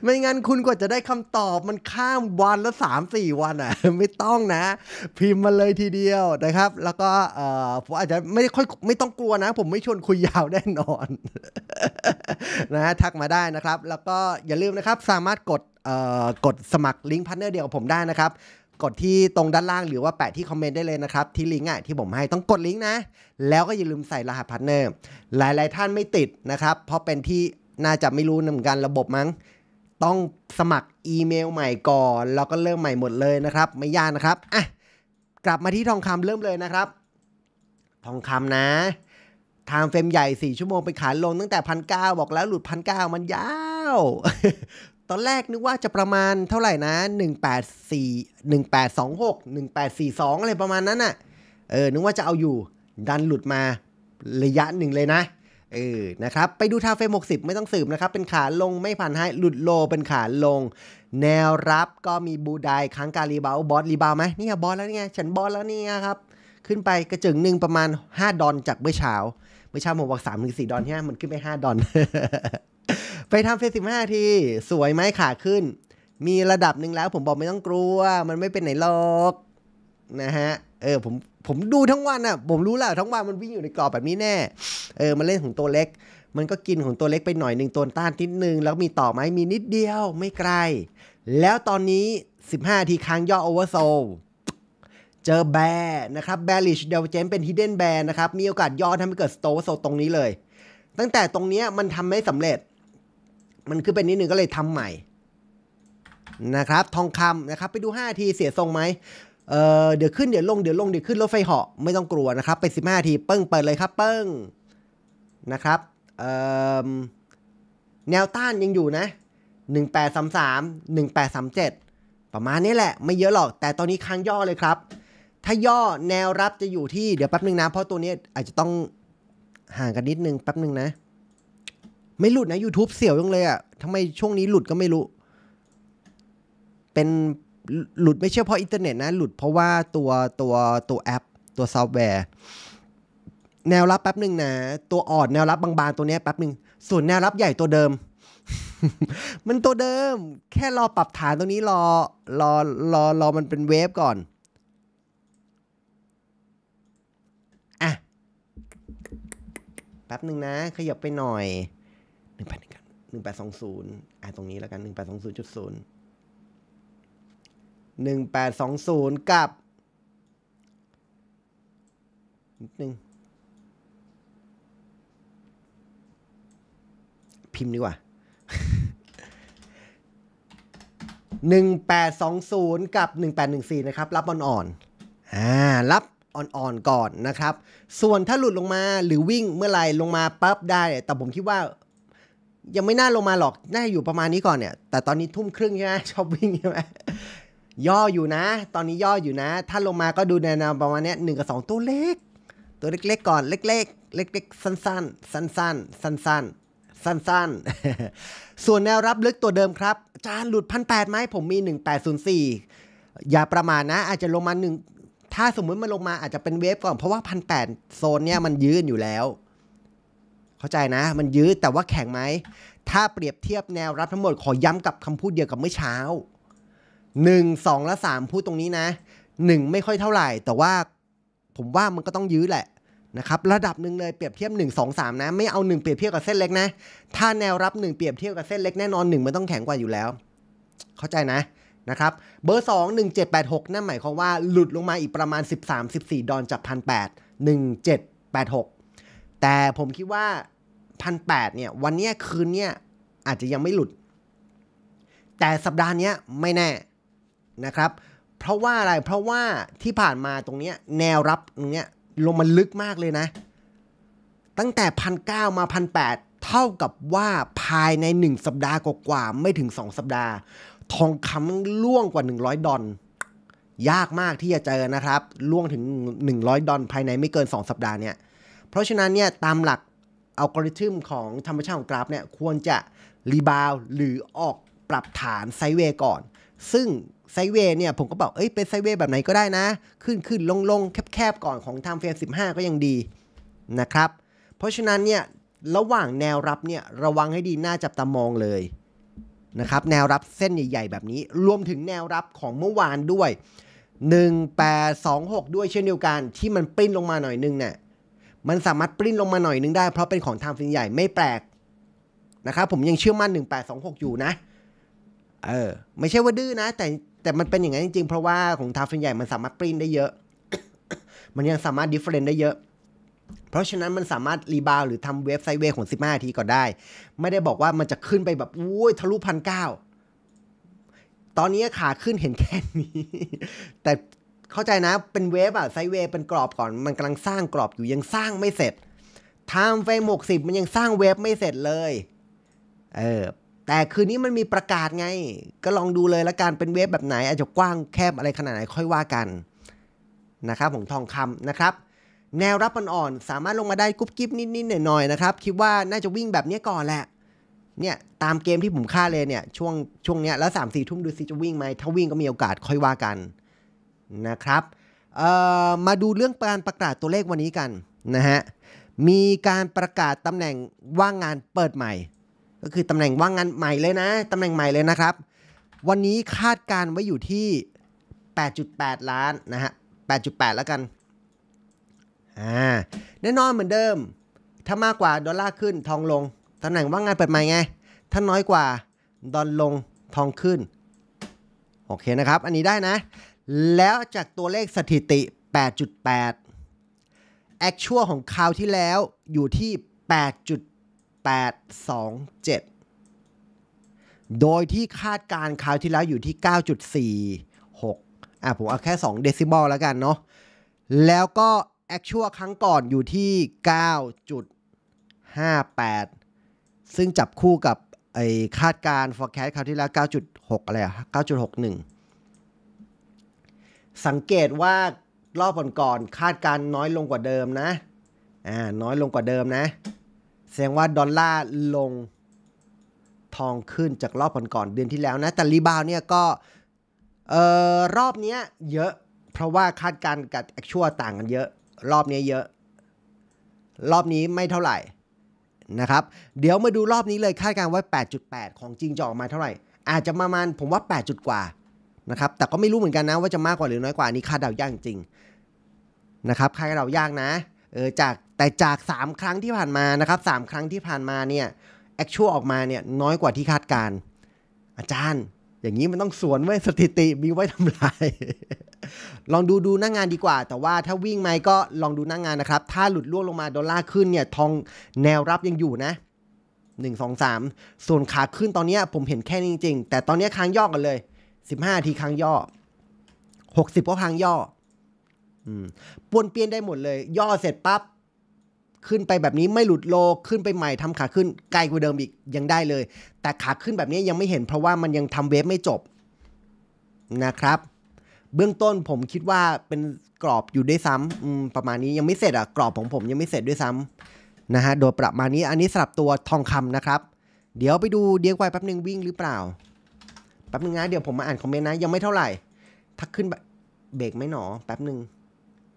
ไม่งั้นคุณกว่าจะได้คำตอบมันข้ามวันแล้วสามสี่วันอ่ะไม่ต้องนะ พิมพ์มาเลยทีเดียวนะครับ แล้วก็เออผมอาจจะไม่ค่อยไม่ต้องกลัวนะ ผมไม่ชวนคุยยาวแน่นอน นะทักมาได้นะครับ แล้วก็อย่าลืมนะครับสามารถกดเออกดสมัครลิงก์พาร์ทเนอร์เดียวผมได้นะครับกดที่ตรงด้านล่างหรือว่าแปะที่คอมเมนต์ได้เลยนะครับ ที่ลิงก์อ่ะที่ผมให้ต้องกดลิงก์นะ แล้วก็อย่าลืมใส่รหัสพาร์ทเนอร์หลาย ๆ ท่านไม่ติดนะครับ เพราะเป็นที่น่าจะไม่รู้เหมือนกันระบบมั้งต้องสมัครอีเมลใหม่ก่อน แล้วก็เริ่มใหม่หมดเลยนะครับ ไม่ยากนะครับอ่ะกลับมาที่ทองคำเริ่มเลยนะครับ ทองคำนะ ทางเฟรมใหญ่4ชั่วโมงไปขาลงตั้งแต่พันเบอกแล้วหลุดพันเมันยาวตอนแรกนึกว่าจะประมาณเท่าไหร่นะ 184 1826 1842อะไรประมาณนั้นน่ะ เออ นึกว่าจะเอาอยู่ ดันหลุดมาระยะหนึ่งเลยนะ เออ นะครับ ไปดูทาเฟกม60ไม่ต้องสืบนะครับ เป็นขาลงไม่ผ่านให้ หลุดโลเป็นขาลง แนวรับก็มีบูไดค้างการีบาวบอสรีบาวไหมนี่บอสแล้วเนี่ยฉันบอสแล้วเนี่ยครับ ขึ้นไปกระจึงหนึ่งประมาณ 5ดอนจากเมื่อเช้าเมื่อเช้าผมบอก3่ดอนใช่ไหมมันขึ้นไป5ดอนไปทำเฟสสิบห้าทีสวยไหมขาขึ้น มีระดับหนึ่งแล้ว ผมบอกไม่ต้องกลัว มันไม่เป็นไหนหรอกนะฮะเออผมผมดูทั้งวันอะ่ะผมรู้แล้วทั้งวันมันวิ่งอยู่ในกรอบแบบนี้แน่ เออ มันเล่นของตัวเล็ก มันก็กินของตัวเล็กไปหน่อยหนึ่งตัวต้านนิดนึง แล้วมีต่อไหมมีนิดเดียวไม่ไกล แล้วตอนนี้ 15 ทีค้างย่อโอเวอร์โซลจอแบร์นะครับแบริชเดลเจนเป็นฮิดเด้นแบร์นะครับมีโอกาสย่อทำให้เกิดสโตโซตรงนี้เลย ตั้งแต่ตรงนี้มันทำไม่สำเร็จมันขึ้นไปนิดนึงก็เลยทำใหม่นะครับ ทองคำนะครับ ไปดู5ทีเสียทรงไหมเออเดี๋ยวขึ้นเดี๋ยวลงเดี๋ยวลงเดี๋ยวขึ้นรถไฟเหาะไม่ต้องกลัวนะครับ ไป15ทีเปิ้งเปิดเลยครับเปิ้งนะครับแนวต้านยังอยู่นะ1833 1837 ประมาณนี้แหละ ไม่เยอะหรอกแต่ตอนนี้ค้างย่อเลยครับ ถ้าย่อแนวรับจะอยู่ที่เดี๋ยวแป๊บนึงนะเพราะตัวนี้อาจจะต้องห่างกันนิดนึงแป๊บนึงนะไม่หลุดนะ YouTube เสี่ยวยังเลยอะทำไมช่วงนี้หลุดก็ไม่รู้เป็นหลุดไม่ใช่เพราะอินเทอร์เน็ตนะหลุดเพราะว่าตัวตัวตัวแอป ตัวซอฟต์แวร์ แนวรับแป๊บหนึ่งนะ ตัวอ่อนแนวรับบางๆ ตัวนี้แป๊บหนึ่ง ส่วนแนวรับใหญ่ตัวเดิม มันตัวเดิม แค่รอปรับฐานตัวนี้รอรอรอรอมันเป็นเวฟก่อนอ่ะ แป๊บหนึ่งนะ ขยับไปหน่อยงแปดหนึ่งกันหนึ่งแปดสองศูนย์อ่าตรงนี้แล้วกันหนึ่งแปดสองศูนย์จุดศูนย์หนึ่งแปดสองศูนย์กับ นิดนึง พิมพ์ดีกว่าหนึ่งแปดสองศูนย์กับหนึ่งแปดหนึ่งสี่นะครับ รับอ่อนๆออ่า รับอ่อนๆก่อนนะครับ ส่วนถ้าหลุดลงมาหรือวิ่งเมื่อไรลงมาปั๊บได้ แต่ผมคิดว่ายังไม่น่าลงมาหรอก น่าอยู่ประมาณนี้ก่อนเนี่ย แต่ตอนนี้ทุ่มครึ่งใช่ไหมชอบวิ่งใช่ไหม ย่ออยู่นะ ตอนนี้ย่ออยู่นะ ถ้าลงมาก็ดูแนวประมาณนี้หนึ่งกับสองตัวเล็ก ตัวเล็กๆก่อน เล็กๆ เล็กๆ สั้นๆ สั้นๆ สั้นๆ สั้นๆ ส่วนแนวรับลึกตัวเดิมครับ จานหลุดพันแปดไหมผมมี 1804 อย่าประมาณนะ อาจจะลงมาหนึ่ง ถ้าสมมุติมันลงมาอาจจะเป็นเวฟก่อน เพราะว่าพันแปดโซนเนี้ยมันยืนอยู่แล้วเข้าใจนะมันยืดแต่ว่าแข็งไหมถ้าเปรียบเทียบแนวรับทั้งหมดขอย้ำกับคำพูดเดียวกับเมื่อเช้า1 2และ3พูดตรงนี้นะ1ไม่ค่อยเท่าไหร่ แต่ว่าผมว่ามันก็ต้องยื้อแหละนะครับระดับหนึ่งเลยเปรียบเทียบ1 2 3นะไม่เอา1เปรียบเทียบกับเส้น เล็กนะถ้าแนวรับ1เปรียบเทียบกับเส้นเล็กแน่นอน1มันต้องแข็งกว่าอยู่แล้ว เข้าใจนะนะครับ เบอร์2 1786นั่นหมายความว่าหลุดลงมาอีกประมาณ13 14ดอนจากพันแปด1786แต่ผมคิดว่าพันแเนี่ยวันเนี้ยคืนเนี้ยอาจจะยังไม่หลุด แต่สัปดาห์นี้ไม่แน่นะครับ เพราะว่าอะไรเพราะว่าที่ผ่านมาตรงเนี้ย แนวรับตรงเนี้ยลงมันลึกมากเลยนะตั้งแต่พันเมาพันแเท่ากับว่าภายใน1สัปดาห์กว่าไม่ถึง2สัปดาห์ ทองคำล่วงกว่า100ดอลยากมากที่จะเจอนะครับล่วงถึง100ดอลภายในไม่เกิน 2 สัปดาห์เนี่ยเพราะฉะนั้นเนี่ยตามหลักอัลกอริทึมของธรรมชาติของกราฟเนี่ยควรจะรีบาวหรือออกปรับฐานไซเวก่อน ซึ่งไซเวเนี่ยผมก็บอกเอ้ยเป็นไซเวแบบไหนก็ได้นะ ขึ้นขึ้นลงลงแคบๆ ก่อนของทางเฟรม15 ก็ยังดีนะครับเพราะฉะนั้นเนี่ยระหว่างแนวรับเนี่ยระวังให้ดีหน้าจับตามองเลยนะครับแนวรับเส้นใหญ่ๆ แบบนี้ รวมถึงแนวรับของเมื่อวานด้วย 1826 ด้วยเช่นเดียวกันที่มันปริ้นลงมาหน่อยนึงเนะี่ยมันสามารถปริ้นลงมาหน่อยนึงได้ เพราะเป็นของทางฟินใหญ่ไม่แปลกนะครับผมยังเชื่อมั่น1826 อยู่นะ เออ ไม่ใช่ว่าดื้อนะแต่แต่มันเป็นอย่างนั้นจริงๆเพราะว่าของทางฟินใหญ่มันสามารถปริ้นได้เยอะ มันยังสามารถดิเฟเรนต์ได้เยอะ เพราะฉะนั้นมันสามารถรีบาวหรือทำเว็บไซต์เวของ 15ทีก็ได้ ไม่ได้บอกว่ามันจะขึ้นไปแบบอุ้ยทะลุพันเก้าตอนนี้ขาขึ้นเห็นแค่นี้ แต่เข้าใจนะ เป็นเวฟอะไซเวฟเป็นกรอบก่อน มันกำลังสร้างกรอบอยู่ยังสร้างไม่เสร็จไทม์เฟรมหกสิบมันยังสร้างเวฟไม่เสร็จเลย เออ แต่คืนนี้มันมีประกาศไง ก็ลองดูเลยละกัน เป็นเวฟแบบไหนอาจจะกว้างแคบอะไรขนาดไหนค่อยว่ากัน นะครับของทองคำนะครับ แนวรับอ่อนสามารถลงมาได้กุ๊บกิ๊บนิดนิดหน่อยๆ นะครับ คิดว่าน่าจะวิ่งแบบนี้ก่อนแหละเนี่ยตามเกมที่ผมค่าเลยเนี่ยช่วงช่วงเนี้ยแล้วสามสี่ทุ่มดูซิจะวิ่งไหมถ้าวิ่งก็มีโอกาสค่อยว่ากันนะครับมาดูเรื่องการประกาศตัวเลขวันนี้กันนะฮะ มีการประกาศตำแหน่งว่างงานเปิดใหม่ ก็คือตำแหน่งว่างงานใหม่เลยนะตำแหน่งใหม่เลยนะครับ วันนี้คาดการไว้อยู่ที่ 8.8 ล้านนะฮะ8.8 แล้วกัน อ่า แน่นอนเหมือนเดิม ถ้ามากกว่าดอลลาร์ขึ้นทองลง ตำแหน่งว่างงานเปิดใหม่ไง ถ้าน้อยกว่า ดอลลงทองขึ้น โอเคนะครับ อันนี้ได้นะแล้วจากตัวเลขสถิติ 8.8 actual ของคราวที่แล้วอยู่ที่ 8.827 โดยที่คาดการคราวที่แล้วอยู่ที่ 9.46อ่ะผมเอาแค่2เดซิบอลแล้วกันเนาะ แล้วก็ actual ครั้งก่อนอยู่ที่ 9.58 ซึ่งจับคู่กับไอคาดการ forecast คราวที่แล้ว 9.6 อะไรอะ9.61สังเกตว่ารอบก่อนๆคาดการน้อยลงกว่าเดิมนะ อ่า น้อยลงกว่าเดิมนะ แสดงว่าดอลลาร์ลงทองขึ้นจากรอบก่อนๆเดือนที่แล้วนะ แต่รีบาวเนี่ยก็ เอ่อรอบเนี้ยเยอะเพราะว่าคาดการกับแอคชัวต่างกันเยอะรอบนี้เยอะ รอบนี้ไม่เท่าไหร่นะครับ เดี๋ยวมาดูรอบนี้เลย คาดการไว้ 8.8 ของจริงจะออกมาเท่าไหร่ อาจจะประมาณผมว่า 8 จุดกว่านะครับ แต่ก็ไม่รู้เหมือนกันนะว่าจะมากกว่าหรือน้อยกว่านี้คาดเดายากจริงนะครับคาดเดายากนะ เออจากแต่จาก 3 ครั้งที่ผ่านมานะครับ3ครั้งที่ผ่านมาเนี่ยแอคชวออกมาเนี่ยน้อยกว่าที่คาดการ อาจารย์อย่างนี้มันต้องสวนไว้สถิติมีไว้ทำลายลองดูดูหน้างงานดีกว่า แต่ว่าถ้าวิ่งไหมก็ลองดูหน้างงานนะครับถ้าหลุดล่วงลงมาดอลลาร์ขึ้นเนี่ยทองแนวรับยังอยู่นะ 1 2 3ส่วนขาขึ้นตอนนี้ผมเห็นแค่นี้จริง ๆ แต่ตอนนี้ค้างยอกกันเลยสิบห้าที ครั้งย่อ หกสิบก็ครั้งย่อปวนเปี่ยนได้หมดเลย ย่อเสร็จปั๊บ ขึ้นไปแบบนี้ไม่หลุดโล ขึ้นไปใหม่ทำขาขึ้นไกลกว่าเดิมอีกยังได้เลย แต่ขาขึ้นแบบนี้ยังไม่เห็นเพราะว่ามันยังทำเวฟไม่จบนะครับ เบื้องต้นผมคิดว่าเป็นกรอบอยู่ด้วยซ้ำ ประมาณนี้ยังไม่เสร็จอ่ะกรอบของผมยังไม่เสร็จด้วยซ้ำนะฮะ โดยประมาณนี้อันนี้สลับตัวทองคำนะครับ เดี๋ยวไปดูเดียกไวแป๊บหนึ่งวิ่งหรือเปล่าแป๊บนึงนะเดี๋ยวผมมาอ่านคอมเมนต์นะ ยังไม่เท่าไหร่ทักขึ้นเบรกไม่หนอแป๊บนึง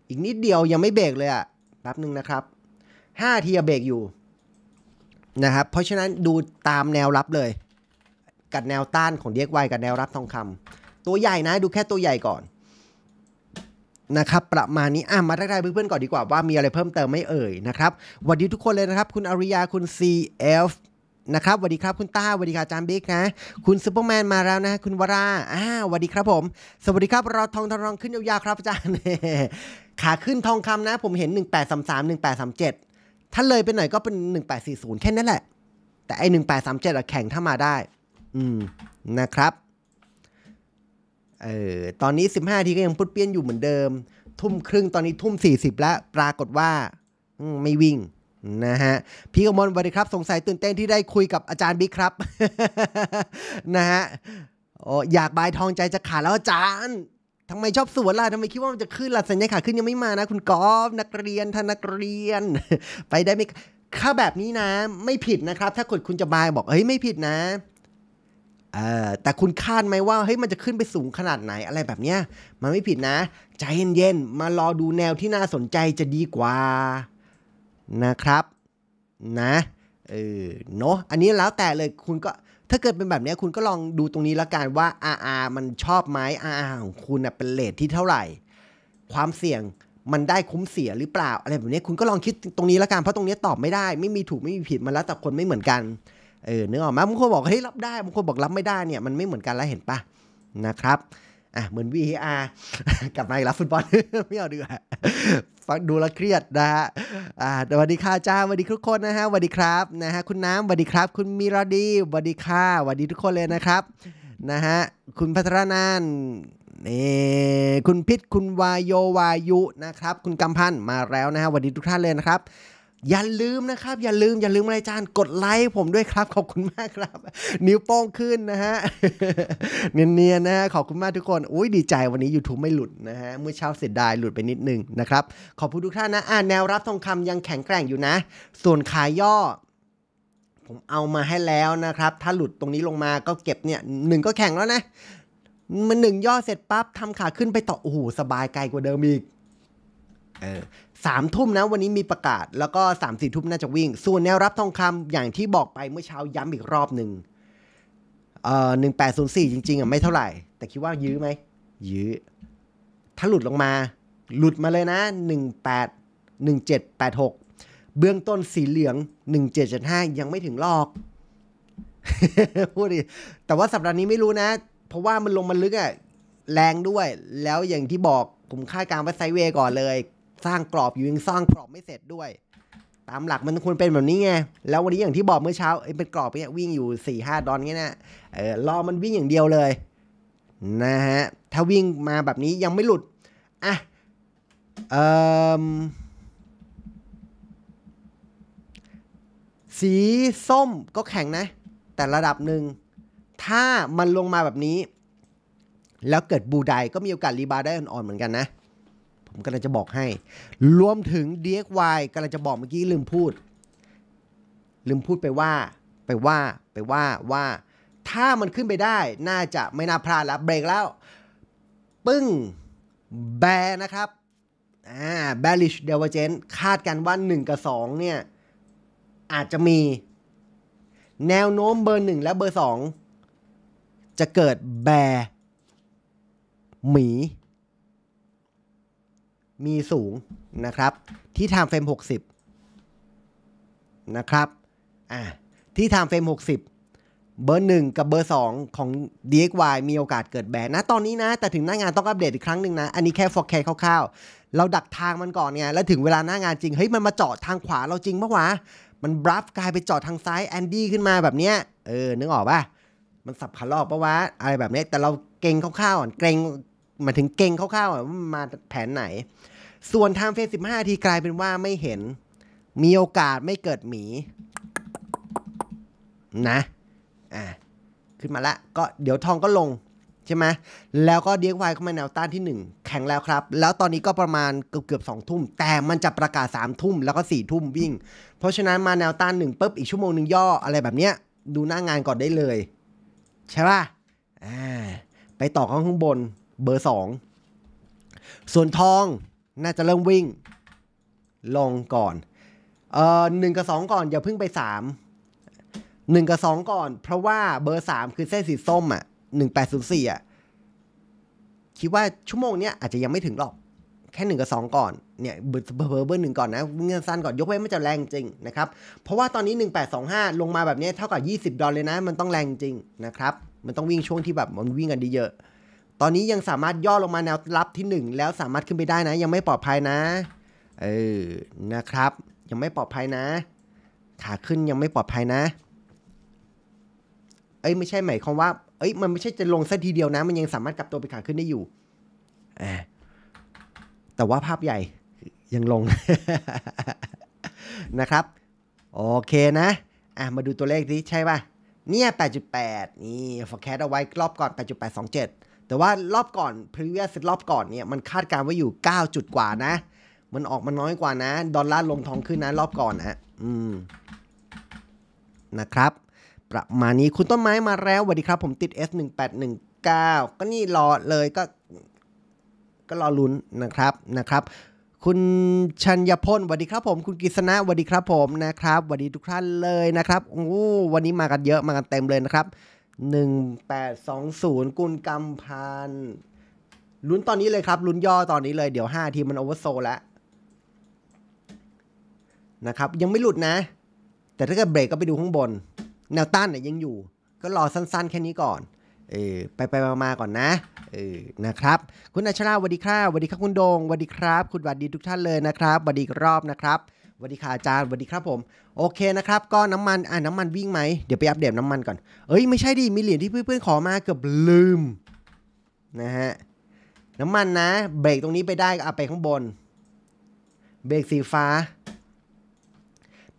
อีกนิดเดียวยังไม่เบรกเลยอะแป๊บนึงนะครับห้าทีเบรกอยู่ นะครับ เพราะฉะนั้นดูตามแนวรับเลย กับแนวต้านของเดียกไวกับแนวรับทองคำ ตัวใหญ่นะ ดูแค่ตัวใหญ่ก่อน นะครับ ประมาณนี้อ่ะมาทักทายเพื่อนๆก่อนดีกว่าว่า มีอะไรเพิ่มเติมไม่เอ่ยนะครับวันดีทุกคนเลยนะครับ คุณอาริยาคุณ CF นะครับสวัสดีครับคุณต้าสวัสดีครับจามบิ๊กนะ คุณซูเปอร์แมนมาแล้วนะ คุณวราอ่าสวัสดีครับผม สวัสดีครับเราทองทองขึ้นยาวๆครับอาจารย์ขาขึ้นทองคำนะ ผมเห็น 1833 1837 ถ้าเลยไปหน่อยก็เป็น 1840 แค่นั้นแหละ แต่ไอ้1837อะแข่งถ้ามาได้ อืม นะครับ เออตอนนี้ 15ทีก็ยังพุดเปี้ยนอยู่เหมือนเดิมทุ่มครึ่งตอนนี้ทุ่ม40แล้วปรากฏว่าไม่วิ่งนะฮะ พี่กมลสวัสดีครับสงสัยตื่นเต้นที่ได้คุยกับอาจารย์บิ๊กครับ นะฮะโอ้อยากบายทองใจจะขาดแล้วอาจารย์ทำไมชอบสวนล่ะทำไมคิดว่ามันจะขึ้นล่ะสัญญาขาขึ้นยังไม่มานะ คุณกอล์ฟนักเรียนท่านนักเรียน ไปได้ไหมค่าแบบนี้นะ ไม่ผิดนะครับ ถ้ากดคุณจะบายบอกเฮ้ยไม่ผิดนะแต่คุณคาดไหมว่าเฮ้ยมันจะขึ้นไปสูงขนาดไหน อะไรแบบเนี้ย มันไม่ผิดนะใจเย็นๆมารอดูแนวที่น่าสนใจจะดีกว่านะครับ นะเออเนาะอันนี้แล้วแต่เลยคุณก็ถ้าเกิดเป็นแบบนี้คุณก็ลองดูตรงนี้ละกันว่า RR มันชอบไหม RR ของคุณเป็นเลทที่เท่าไหร่ ความเสี่ยงมันได้คุ้มเสียหรือเปล่าอะไรแบบนี้คุณก็ลองคิดตรงนี้ละกันเพราะตรงนี้ตอบไม่ได้ไม่มีถูกไม่มีผิดมันแล้วแต่คนไม่เหมือนกันเออเนื้อออกมาบางคนบอกเฮ้ยรับได้บางคนบอกรับไม่ได้เนี่ยมันไม่เหมือนกันแล้วเห็นปะนะครับ อ่ะเหมือน VAR กลับมาอีกแล้วฟุตบอลไม่เอาดีกว่าฟังดูแล้วเครียดนะฮะอ่าสวัสดีค่ะจ้าสวัสดีทุกคนนะฮะสวัสดีครับ นะฮะ คุณน้ำสวัสดีครับ คุณมิรดีสวัสดีค่ะสวัสดีทุกคนเลยนะครับ นะฮะ คุณพัทรนานนี่ คุณพิษคุณวายโยวายุนะครับ คุณกำพัน มาแล้วนะฮะสวัสดีทุกท่านเลยนะครับอย่าลืมนะครับ อย่าลืมอย่าลืมอะไรจานกดไลค์ผมด้วยครับ ขอบคุณมากครับ นิ้วโป้งขึ้นนะฮะเนียนๆนะขอบคุณมากทุกคนอุ้ยดีใจวันนี้ YouTube ไม่หลุดนะฮะเมื่อเช้าเสียดายหลุดไปนิดนึงนะครับขอบคุณทุกท่านนะ อ่าแนวรับทองคำยังแข็งแกร่งอยู่นะส่วนขายย่อ ผมเอามาให้แล้วนะครับ ถ้าหลุดตรงนี้ลงมาก็เก็บเนี่ยหนึ่งก็แข็งแล้วนะ มันหนึ่งย่อเสร็จปั๊บทำขาขึ้นไปต่อโอ้โหสบายไกลกว่าเดิมอีกเออสามทุ่มนะ วันนี้มีประกาศแล้วก็สามสี่ทุ่มน่าจะวิ่ง ส่วนแนวรับทองคำอย่างที่บอกไปเมื่อเช้าย้ำอีกรอบหนึ่งเอ่อหนึ่งแปดศูนย์สี่จริงๆอ่ะไม่เท่าไหร่ แต่คิดว่ายื้อไหมยื้อ ถ้าหลุดลงมา หลุดมาเลยนะหนึ่งแปดหนึ่งเจ็ดแปดหกเบื้องต้นสีเหลืองหนึ่งเจ็ดเจ็ดห้ายังไม่ถึงลอกพูดดิแต่ว่าสัปดาห์นี้ไม่รู้นะ เพราะว่ามันลงมันลึกอ่ะแรงด้วย แล้วอย่างที่บอกผมคาดการไว้ไซเวย์ก่อนเลยสร้างกรอบอยู่ยังสร้างกรอบไม่เสร็จด้วย ตามหลักมันควรเป็นแบบนี้ไงแล้ววันนี้อย่างที่บอกเมื่อเช้าเป็นกรอบเนี่ยวิ่งอยู่4ี่ห้าดอนเงี้ยนะเออรอมันวิ่งอย่างเดียวเลยนะฮะถ้าวิ่งมาแบบนี้ยังไม่หลุดอ่ะเออสีส้มก็แข็งนะ แต่ระดับหนึ่ง ถ้ามันลงมาแบบนี้ แล้วเกิดบูไดก็มีโอกาสรีบาได้อ่อนๆเหมือนกันนะผมกำลังจะบอกให้ รวมถึง DXY กำลังจะบอกเมื่อกี้ลืมพูด ลืมพูดไปว่า ไปว่าไปว่าว่า ถ้ามันขึ้นไปได้ น่าจะไม่น่าพลาดแล้วเบรกแล้ว ปึ้งแบนะครับ อ่าแบลิชเดวเจนคาดกันว่า 1 กับ 2 เนี่ย อาจจะมี แนวโน้มเบอร์ 1 และเบอร์ 2 จะเกิดแบหมีมีสูงนะครับที่ไทม์เฟรม 60 นะครับอ่าที่ไทม์เฟรม 60 เบอร์งกับเบอร์งของ DXY มีโอกาสเกิดแบนนะ ตอนนี้นะ แต่ถึงหน้างานต้องอัปเดตอีกครั้งหนึ่งนะ อันนี้แค่ forecast คร่าวๆเราดักทางมันก่อนไงแล้วถึงเวลาหน้างานจริง เฮ้ย มันมาเจาะทางขวาเราจริงปะวะมันบลัฟกลายไปเจาะทางซ้ายแอนดี้ขึ้นมาแบบเนี้ยเออ นึกออกปะมันสับขาลรอบปะวะอะไรแบบนี้แต่เราเก่งคร่าวๆก่อนเก่งมาถึงเก่งคร่าวๆมาแผนไหน ส่วนทางเฟสสิบห้าทีกลายเป็นว่าไม่เห็นมีโอกาสไม่เกิดหมีนะอ่ะขึ้นมาละก็เดี๋ยวทองก็ลง ใช่ไหมแล้วก็เดียกไวเข้ามาแนวต้านที่ 1 แข็งแล้วครับ แล้วตอนนี้ก็ประมาณเกือบเกือบสองทุ่ม แต่มันจะประกาศ3ามทุ่มแล้วก็4ี่ทุ่มวิ่ง เพราะฉะนั้นมาแนวต้านหนึ่งปุ๊บอีกชั่วโมงหนึ่งย่ออะไรแบบเนี้ยดูหน้างานก่อนได้เลย ใช่ป่ะอ่าไปต่อข้างข้างบนเบอร์สองส่วนทองน่าจะเริ่มวิ่งลงก่อนเอ่อหนึ่งกับสองก่อน อย่าเพิ่งไปสามหนึ่งกับสองก่อน เพราะว่าเบอร์สามคือเส้นสีส้มอ่ะหนึ่งแปดศูนสี่อ่ะ คิดว่าชั่วโมงเนี้ย อาจจะยังไม่ถึงหรอก แค่หนึ่งกับสองก่อนเนี่ยเบอร์เบอร์เบอร์หนึ่งก่อนนะเงินสั้นก่อนยกเว้นม่จะแรงจริงนะครับเพราะว่าตอนนี้หนึ่งแปดสองห้าลงมาแบบนี้เท่ากับยี่สิบดอลเลยนะมันต้องแรงจริงนะครับมันต้องวิ่งช่วงที่แบบมันวิ่งกันดีเยอะตอนนี้ยังสามารถย่อลงมาแนวรับที่ 1 แล้วสามารถขึ้นไปได้นะ ยังไม่ปลอดภัยนะเออนะครับ ยังไม่ปลอดภัยนะขาขึ้นยังไม่ปลอดภัยนะ เอ้ยไม่ใช่หมายความว่า เอ้ย มันไม่ใช่จะลงซะทีเดียวนะ มันยังสามารถกลับตัวไปขาขึ้นได้อยู่ แต่ว่าภาพใหญ่ยังลงนะครับโอเคนะ อ่ะมาดูตัวเลขดีใช่ป่ะเนี่ย8.8นี่ forecast เอาไว้รอบก่อน8.827แต่ว่ารอบก่อนพรีเวียสรอบก่อนเนี่ยมันคาดการไว้อยู่ 9 จุดกว่านะ มันออกมาน้อยกว่านะ ดอลลาร์ลงทองขึ้นนะรอบก่อนนะอืมนะครับ ประมาณนี้คุณต้นไม้มาแล้วสวัสดีครับผมติด S1819 ก็นี่รอเลยก็ ก็รอลุ้นนะครับนะครับ คุณชัญญพลสวัสดีครับผม คุณกฤษณะสวัสดีครับผมนะครับสวัสดีทุกท่านเลยนะครับโอ้วันนี้มากันเยอะมากันเต็มเลยนะครับหนึ่งแปดสองศูนย์กุลกำพันลุ้นตอนนี้เลยครับลุ้นย่อตอนนี้เลยเดี๋ยวห้าทีมันโอเวอร์โซแล้วนะครับยังไม่หลุดนะ แต่ถ้าเกิดเบรกก็ไปดูข้างบน แนวต้านเนี่ยยังอยู่ ก็รอสั้นๆ แค่นี้ก่อนเออไปไปมาๆก่อนนะเออนะครับ คุณอัชราสวัสดีครับสวัสดีครับ คุณโดงสวัสดีครับคุณหวัดดีทุกท่านเลยนะครับสวัสดีรอบนะครับสวัสดีค่ะอาจารย์สวัสดีครับผม โอเคนะครับ ก็น้ำมัน อ่าน้ำมันวิ่งไหมเดี๋ยวไปอัปเดตน้ำมันก่อน เอ้ยไม่ใช่ดิมีเหรียญที่เพื่อนๆ ขอมาเกือบลืมนะฮะน้ำมันนะ เบรกตรงนี้ไปได้ก็เอาไปข้างบนเบรกสีฟ้า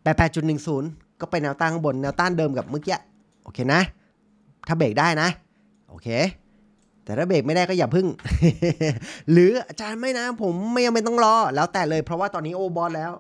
88.10 ก็ไปแนวต้านข้างบน แนวต้านเดิมกับเมื่อกี้ โอเคนะ ถ้าเบรกได้นะโอเค แต่ถ้าเบรกไม่ได้ก็อย่าพึ่ง หรืออาจารย์ไม่นะผมไม่ยังไม่ต้องรอ แล้วแต่เลยเพราะว่าตอนนี้โอบอลแล้ว